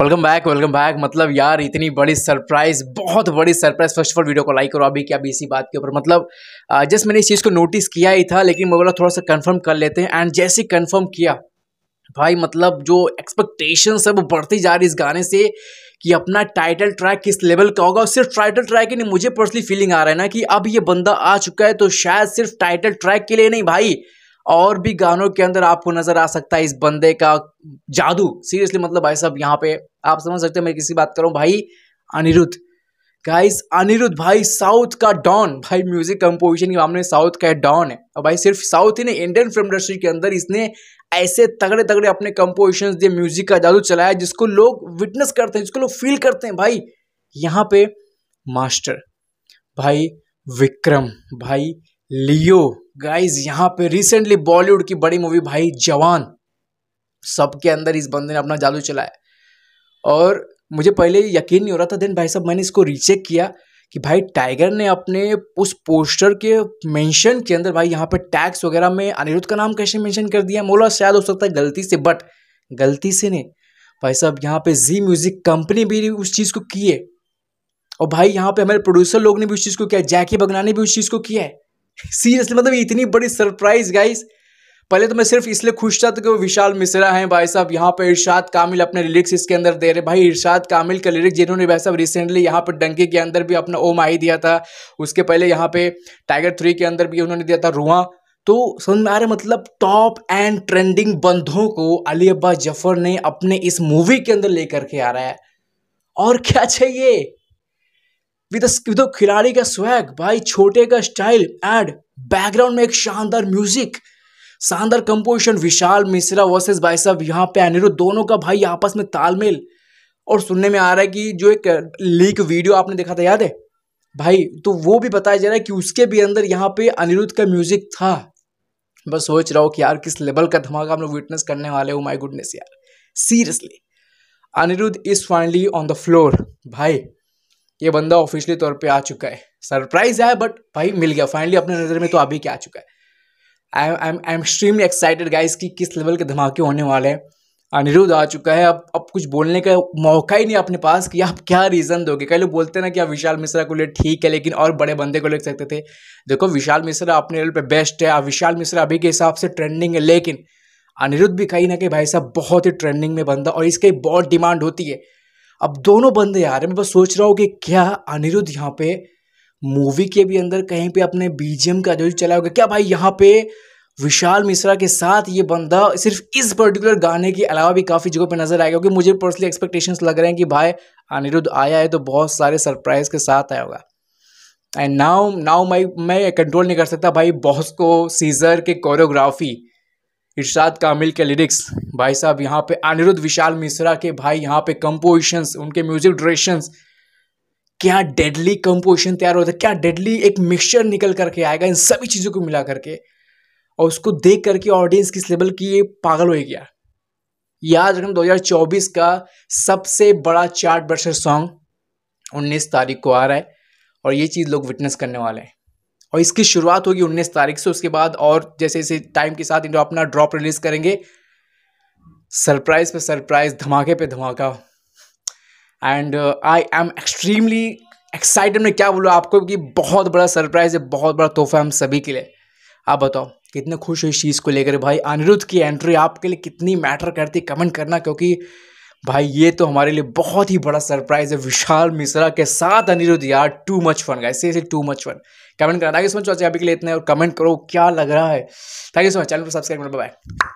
welcome back welcome back मतलब यार इतनी बड़ी सरप्राइज बहुत बड़ी surprise first of all video को लाइक करो अभी क्या अभी इसी बात के ऊपर मतलब जस्ट मैंने इस चीज़ को नोटिस किया ही था लेकिन मैं बोला थोड़ा सा कंफर्म कर लेते हैं एंड जैसे कन्फर्म किया भाई मतलब जो एक्सपेक्टेशंस है वो बढ़ती जा रही इस गाने से कि अपना टाइटल ट्रैक किस लेवल का होगा और सिर्फ टाइटल ट्रैक ही नहीं मुझे पर्सनली फीलिंग आ रहा है ना कि अब ये बंदा आ चुका है तो शायद सिर्फ टाइटल ट्रैक के लिए नहीं भाई और भी गानों के अंदर आपको नज़र आ सकता है इस बंदे का जादू सीरियसली मतलब भाई साहब यहाँ पे आप समझ सकते हैं मैं किसी बात करूँ भाई अनिरुद्ध गाइस अनिरुद्ध भाई साउथ का डॉन भाई म्यूजिक कंपोजिशन के मामले में साउथ का डॉन है और भाई सिर्फ साउथ ही नहीं इंडियन फिल्म इंडस्ट्री के अंदर इसने ऐसे तगड़े तगड़े अपने कंपोजिशन दिए म्यूजिक का जादू चलाया जिसको लोग विटनेस करते हैं जिसको लोग फील करते हैं भाई यहाँ पे मास्टर भाई विक्रम भाई लियो गाइस यहाँ पे रिसेंटली बॉलीवुड की बड़ी मूवी भाई जवान सबके अंदर इस बंदे ने अपना जादू चलाया और मुझे पहले यकीन नहीं हो रहा था देन भाई साहब मैंने इसको रीचेक किया कि भाई टाइगर ने अपने उस पोस्टर के मेंशन के अंदर भाई यहाँ पे टैक्स वगैरह में अनिरुद्ध का नाम कैसे मेंशन कर दिया मोला शायद हो सकता है गलती से बट गलती से नहीं भाई साहब यहाँ पे जी म्यूजिक कंपनी भी उस चीज़ को किए और भाई यहाँ पे हमारे प्रोड्यूसर लोग ने भी उस चीज़ को किया जैकी बगना ने भी उस चीज़ को किया है सीरियसली मतलब इतनी बड़ी सरप्राइज गाइस पहले तो मैं सिर्फ इसलिए खुश था तो कि वो विशाल मिश्रा हैं भाई साहब यहाँ पर इरशाद कामिल अपने लिरिक्स इसके अंदर दे रहे भाई इरशाद कामिल का लिरिक्स जिन्होंने भाई साहब रिसेंटली यहाँ पर डंकी के अंदर भी अपना ओ आई दिया था उसके पहले यहाँ पे टाइगर थ्री के अंदर भी उन्होंने दिया था रुआ तो समझ में आ रहे मतलब टॉप एंड ट्रेंडिंग बंधों को अली अब्बा जफर ने अपने इस मूवी के अंदर लेकर के आ रहा है और क्या चाहिए विद विद खिलाड़ी का स्वैग भाई छोटे का स्टाइल एड बैकग्राउंड में एक शानदार म्यूजिक शानदार कंपोजिशन विशाल मिश्रा वर्सेस भाई साहब यहाँ पे अनिरुद्ध दोनों का भाई आपस में तालमेल और सुनने में आ रहा है कि जो एक लीक वीडियो आपने देखा था याद है भाई तो वो भी बताया जा रहा है कि उसके भी अंदर यहाँ पे अनिरुद्ध का म्यूजिक था बस सोच रहा हूँ कि यार किस लेवल का धमाका हम लोग विटनेस करने वाले हो माई गुडनेस यार seriously Anirudh is finally on the floor भाई ये बंदा ऑफिशियली तौर पे आ चुका है सरप्राइज है बट भाई मिल गया फाइनली अपने नज़र में तो अभी क्या आ चुका है I am I am I am extremely excited guys कि किस लेवल के धमाके होने वाले हैं अनिरुद्ध आ चुका है अब अब कुछ बोलने का मौका ही नहीं अपने पास कि आप क्या रीज़न दोगे कई लोग बोलते हैं ना कि आप विशाल मिश्रा को ले ठीक है लेकिन और बड़े बंदे को ले सकते थे देखो विशाल मिश्रा अपने लेवल पे बेस्ट है आप विशाल मिश्रा अभी के हिसाब से ट्रेंडिंग है लेकिन अनिरुद्ध भी कहीं ना कहीं भाई साहब बहुत ही ट्रेंडिंग में बंदा और इसकी बहुत डिमांड होती है अब दोनों बंदे आ रहे हैं मैं बस सोच रहा हूँ कि क्या अनिरुद्ध यहाँ पे मूवी के भी अंदर कहीं पे अपने बीजेम का जो चला होगा क्या भाई यहाँ पे विशाल मिश्रा के साथ ये बंदा सिर्फ इस पर्टिकुलर गाने के अलावा भी काफ़ी जगह पे नजर आएगा क्योंकि मुझे पर्सनली एक्सपेक्टेशंस लग रहे हैं कि भाई अनिरुद्ध आया है तो बहुत सारे सरप्राइज के साथ आया होगा एंड नाउ नाउ मैं मैं कंट्रोल नहीं कर सकता भाई बॉस को सीजर के कोरियोग्राफी इर्शाद कामिल के लिरिक्स भाई साहब यहाँ पे अनिरुद्ध विशाल मिश्रा के भाई यहाँ पे कंपोजिशंस उनके म्यूजिक ड्रेशंस क्या डेडली कंपोजिशन तैयार होता है क्या डेडली एक मिक्सचर निकल करके आएगा इन सभी चीज़ों को मिला करके और उसको देख करके ऑडियंस किस लेवल की ये पागल हो गया याद रखना दो का सबसे बड़ा चार्ट बर्सर सॉन्ग उन्नीस तारीख को आ रहा है और ये चीज़ लोग विटनेस करने वाले हैं और इसकी शुरुआत होगी उन्नीस तारीख से उसके बाद और जैसे जैसे टाइम के साथ अपना ड्रॉप रिलीज करेंगे सरप्राइज पे सरप्राइज धमाके पे धमाका and I am extremely excited मैं क्या बोलूँ आपको कि बहुत बड़ा सरप्राइज है बहुत बड़ा तोहफा हम सभी के लिए आप बताओ कितने खुश हो इस चीज़ को लेकर भाई अनिरुद्ध की एंट्री आपके लिए कितनी मैटर करती कमेंट करना क्योंकि भाई ये तो हमारे लिए बहुत ही बड़ा सरप्राइज है विशाल मिश्रा के साथ अनिरुद्ध यार टू मच फन गाइस से टू मच फन कमेंट करना थैंक यू सो मच अभी के लिए इतना और कमेंट करो क्या लग रहा है thank you so much channel पर सब्सक्राइब बाय